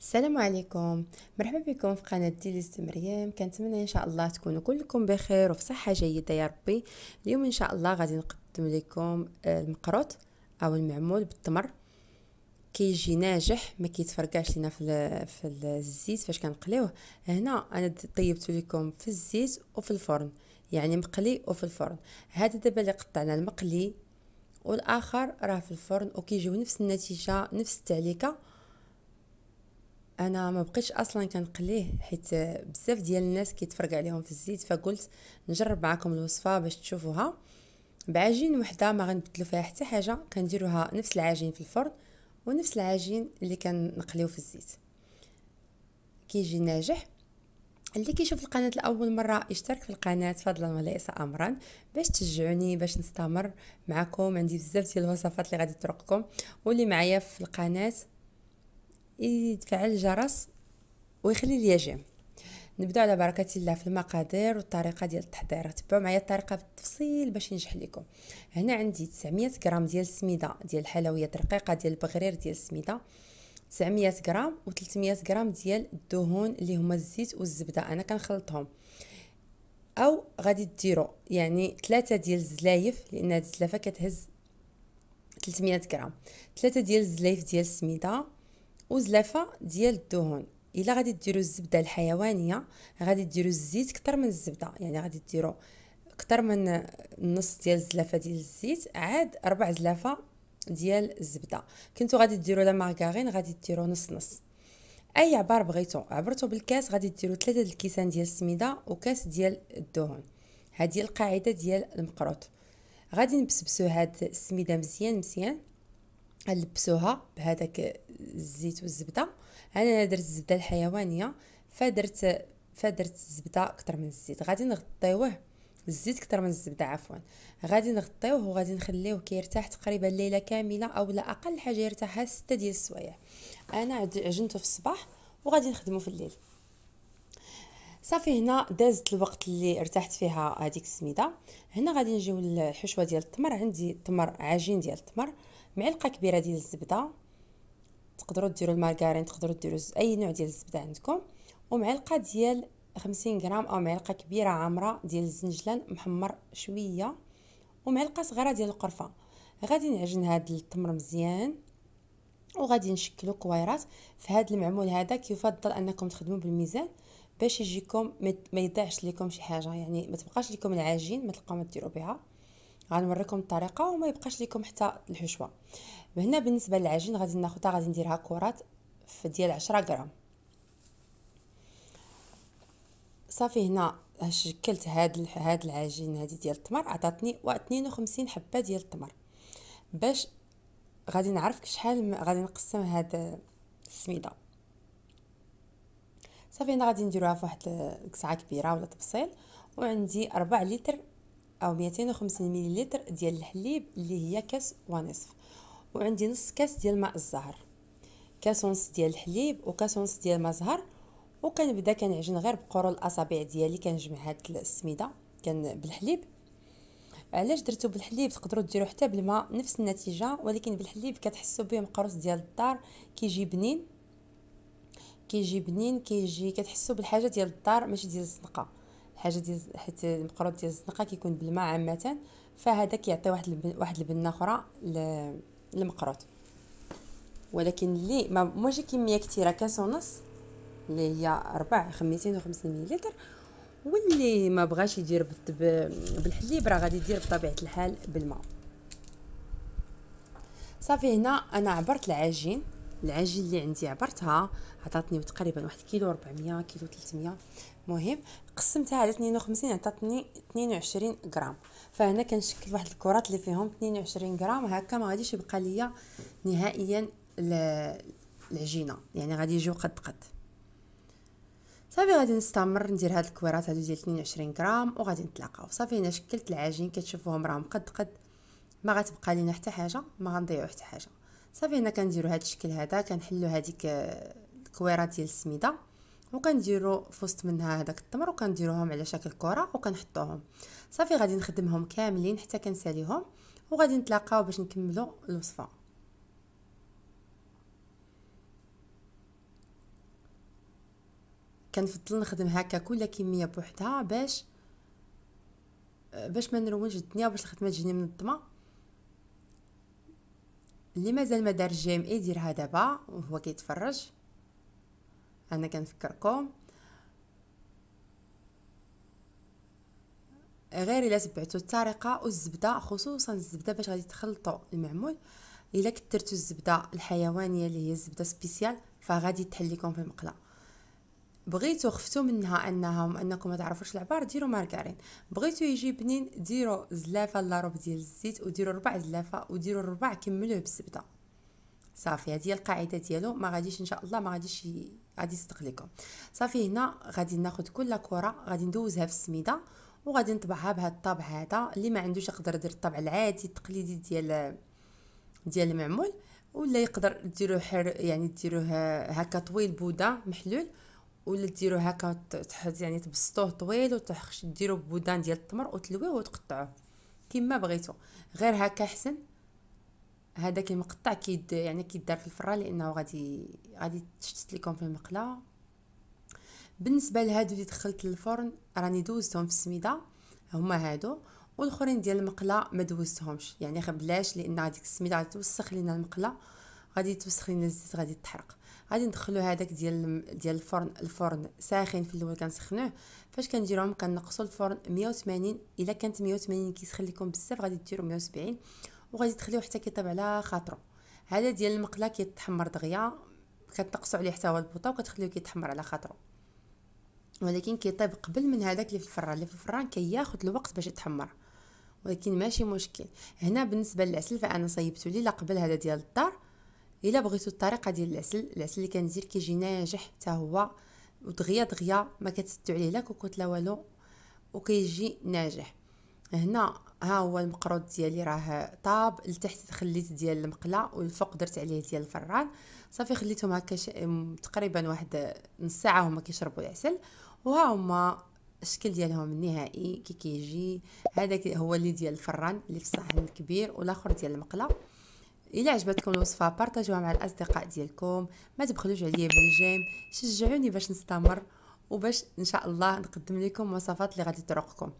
السلام عليكم مرحبا بكم في قناه ديليست مريم كنتمنى ان شاء الله تكونوا كلكم بخير وفي صحه جيده يا ربي اليوم ان شاء الله غادي نقدم لكم آه، المقروط او المعمول بالتمر كيجي ناجح ما كيتفرقعش لينا في في الزيت فاش كنقليوه هنا انا طيبته لكم في الزيت وفي الفرن يعني مقلي وفي الفرن هذا دابا اللي قطعنا المقلي والاخر راه في الفرن وكيجيو نفس النتيجه نفس التعليكه انا ما بقيتش اصلا كنقليه حيت بزاف ديال الناس كيتفرقع عليهم في الزيت فقلت نجرب معكم الوصفه باش تشوفوها بعجين وحده ما غنبدلو فيها حتى حاجه كنديروها نفس العجين في الفرن ونفس العجين اللي كنقليو في الزيت كيجي ناجح اللي كيشوف القناه لاول مره يشترك في القناه فضلا وليس امرا باش تشجعوني باش نستمر معكم عندي بزاف ديال الوصفات اللي غادي تطرقكم واللي معايا في القناه يتفعل الجرس ويخلي لي جيم نبداو على بركه الله في المقادير والطريقه ديال التحضير تبعوا معايا الطريقه بالتفصيل باش ينجح لكم هنا عندي 900 غرام ديال السميده ديال الحلويات الرقيقه ديال البغرير ديال السميده 900 غرام و300 غرام ديال الدهون اللي هما الزيت والزبده انا كنخلطهم او غادي ديروا يعني ثلاثه ديال الزلايف لان هاد الزلافه كتهز 300 غرام ثلاثه ديال الزلايف ديال السميده وزلافه ديال الدهون الا غادي ديروا الزبده الحيوانيه غادي ديروا الزيت كتر من الزبده يعني غادي ديروا كتر من نص ديال الزلافه ديال الزيت عاد ربع زلافه ديال الزبده كنتو غادي ديروا لا مارغارين غادي ديروا نص نص اي عبار بغيتو عبرتو بالكاس غادي ديروا ثلاثة ديال الكيسان ديال السميده وكاس ديال الدهون هذه القاعده ديال المقروط غادي نبسبسو هاد السميده مزيان مزيان غنلبسوها بهذاك الزيت والزبده انا درت الزبده الحيوانيه فدرت فدرت الزبده اكثر من الزيت غادي نغطيوه الزيت كتر من الزبده عفوا غادي نغطيوه وغادي نخليوه كيرتاح تقريبا ليله كامله او لا اقل حاجه يرتاحها 6 ديال السوايع انا عجنته في الصباح وغادي نخدمه في الليل صافي هنا دازت الوقت اللي ارتحت فيها هذيك السميده هنا غادي نجيو للحشوه ديال التمر عندي التمر عجين ديال التمر معلقه كبيره ديال الزبده تقدروا ديروا المارغرين تقدروا ديروا اي نوع ديال الزبده عندكم ومعلقه ديال 50 غرام او معلقه كبيره عامره ديال الزنجلان محمر شويه ومعلقه صغيره ديال القرفه غادي نعجن هذا التمر مزيان وغادي نشكلو كويرات في هذا المعمول هذا كيفضل انكم تخدموا بالميزان باش يجيكم ما يضيعش لكم شي حاجه يعني ما تبقاش لكم العجين ما تلقاو ما ديروا بها غنوريكم الطريقه وما يبقاش لكم حتى الحشوه هنا بالنسبه للعجين غادي ناخذها غادي نديرها كرات ديال 10 غرام صافي هنا شكلت هاد هاد العجين هادي ديال التمر عطاتني 52 حبه ديال التمر باش غادي نعرف شحال غادي نقسم هاد السميده صافي هنا غادي نديروها في واحد الكسعه كبيره ولا طبسيل وعندي 4 لتر او 250 مليلتر ديال الحليب اللي هي كاس ونصف وعندي نص كاس ديال ماء الزهر كاس ونص ديال الحليب وكاس ونص ديال ماء زهر وكنبدا كنعجن غير بقرو الاصابع ديالي كنجمع هاد السميده كان بالحليب علاش درتو بالحليب تقدروا ديروا حتى بالماء نفس النتيجه ولكن بالحليب كتحسوا به مقروص ديال الدار كيجي بنين كيجي بنين كيجي كتحسوا بالحاجه ديال الدار ماشي ديال الزنقه الحاجه ديال حيت المقروض ديال الزنقه كيكون بالماء عامه فهذا كيعطي واحد البن واحد البنه اخرى للمقروط ولكن اللي ما ماشي كميه كثيره كاس ونص اللي هي ربع 50 و مليلتر واللي ما بغاش يدير بالحليب راه غادي يدير بطبيعه الحال بالماء صافي هنا انا عبرت العجين العجل اللي عندي عبرتها عطاتني تقريبا واحد كيلو 400 كيلو 300 مهم قسمتها على 52 عطاتني 22 غرام فهنا كنشكل واحد الكرات اللي فيهم 22 غرام هكا ما غاديش يبقى ليا نهائيا العجينه يعني غادي يجيو قد قد صافي غادي نستمر ندير هاد الكويرات هادو ديال 22 غرام وغادي نتلاقاو صافي هنا شكلت العجين كتشوفوهم راهم قد قد ما غتبقى لينا حتى حاجه ما غنضيعو حتى حاجه صافي هنا كنديرو هذا الشكل هذا كنحلو هذيك الكويره آه، ديال السميده وكنديرو فوسط منها هذاك التمر وكنديروهم على شكل كره وكنحطوهم صافي غادي نخدمهم كاملين حتى كنساليهم وغادي نتلاقاو باش نكملو الوصفه كنفضل نخدم هكا كل كميه بوحدها باش آه، باش ما نرونش الدنيا باش الخدمه تجيني منظمه اللي مازال ما دار جيم يديرها دابا وهو كيتفرج انا كنفكركم غير الا تبعتوا الطريقه والزبده خصوصا الزبده باش غادي تخلطوا المعمول الا كثرتوا الزبده الحيوانيه اللي هي الزبده سبيسيال فغادي تحل لكم في المقله بغيتو خفتو منها انهم انكم ما تعرفوش العبار ديروا مارغرين بغيتو يجي بنين ديروا زلافه لا ديال الزيت وديروا ربع زلافه وديروا الربع كملوه بالزبده صافي هذه هي القاعده ديالو ما غاديش ان شاء الله ما غاديش غادي يصدق لكم صافي هنا غادي ناخذ كل كره غادي ندوزها في السميده وغادي نطبعها بهذا الطبع هذا اللي ما عندوش يقدر يدير الطبع العادي التقليدي ديال ديال المعمول ولا يقدر ديروه حر يعني ديروه هكا طويل بودا محلول ولا ديرو هكا تحط يعني تبسطوه طويل وتحش ديرو بودان ديال التمر وتلويه وتقطعوه كما بغيتو غير هكا احسن هذا كي مقطع كي يعني كيدار في الفران لانه غادي غادي تشتت لكم في المقله بالنسبه لهادو اللي دخلت للفرن راني دوزتهم في السميده هما هادو والاخرين ديال المقله ما دوزتهمش يعني بلاش لان هذيك السميده غتوسخ لينا المقله غادي توسخين الزيت غادي تحرق غادي ندخلو هذاك ديال ديال الفرن الفرن ساخن في الاول كنسخنوه فاش كنديروهم كنقصوا الفرن 180 الا كانت 180 كيسخن لكم بزاف غادي ديروا 170 وغادي تخليوه حتى كيطيب على خاطرو هذا ديال المقله كيتحمر دغيا كتنقصوا عليه حتى هو البوطه وكتخليوه كيتحمر على خاطرو ولكن كيطيب قبل من هذاك اللي في الفران اللي في الفران كياخذ الوقت باش يتحمر ولكن ماشي مشكل هنا بالنسبه للعسل فانا صيبته لا قبل هذا ديال الدار الا بغيتو الطريقه ديال العسل العسل اللي كندير كيجي ناجح حتى هو ودغيا دغيا ما كتسدو عليه لا كوكوت لا والو وكيجي ناجح هنا ها هو المقروض ديالي راه طاب لتحت خليت ديال المقله والفوق درت عليه ديال الفران صافي خليتهم هكا تقريبا واحد نص ساعه هما كيشربوا العسل وها هما الشكل ديالهم النهائي كي كيجي هذا هو اللي ديال الفران اللي في الصحن الكبير والاخر ديال المقله الى عجبتكم الوصفه بارطاجوها مع الاصدقاء ديالكم ما تبخلوش عليا بالجيم شجعوني باش نستمر وباش ان شاء الله نقدم لكم وصفات اللي غادي تروقكم